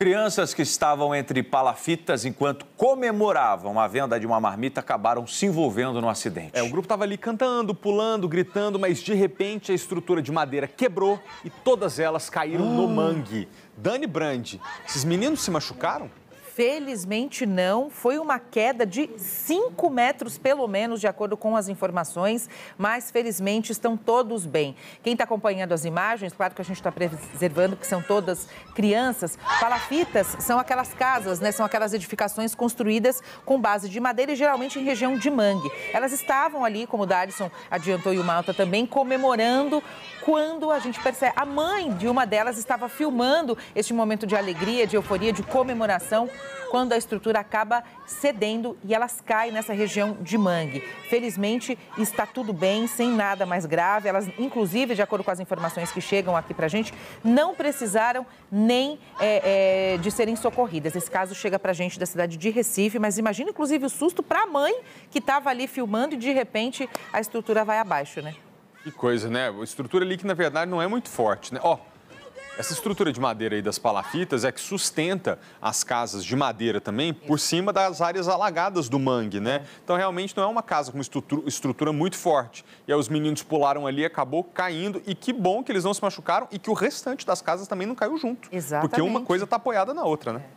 Crianças que estavam entre palafitas enquanto comemoravam a venda de uma marmita acabaram se envolvendo no acidente. É, o grupo estava ali cantando, pulando, gritando, mas de repente a estrutura de madeira quebrou e todas elas caíram no ah. mangue. Dani Brand, esses meninos se machucaram? Felizmente não. Foi uma queda de 5 metros, pelo menos, de acordo com as informações. Mas felizmente estão todos bem. Quem está acompanhando as imagens, claro que a gente está preservando, que são todas crianças. Palafitas são aquelas casas, né? São aquelas edificações construídas com base de madeira e geralmente em região de mangue. Elas estavam ali, como o Darson adiantou e o Malta também, comemorando quando a gente percebe. A mãe de uma delas estava filmando este momento de alegria, de euforia, de comemoração quando a estrutura acaba cedendo e elas caem nessa região de mangue. Felizmente, está tudo bem, sem nada mais grave. Elas, inclusive, de acordo com as informações que chegam aqui para a gente, não precisaram nem é, é, de serem socorridas. Esse caso chega para a gente da cidade de Recife, mas imagina, inclusive, o susto para a mãe que estava ali filmando e, de repente, a estrutura vai abaixo, né? Que coisa, né? A estrutura ali que, na verdade, não é muito forte, né? Ó, oh essa estrutura de madeira aí das palafitas é que sustenta as casas de madeira também por cima das áreas alagadas do mangue, né? Então, realmente não é uma casa com estrutura muito forte. E aí os meninos pularam ali, acabou caindo. E que bom que eles não se machucaram e que o restante das casas também não caiu junto. Exatamente. Porque uma coisa está apoiada na outra, né?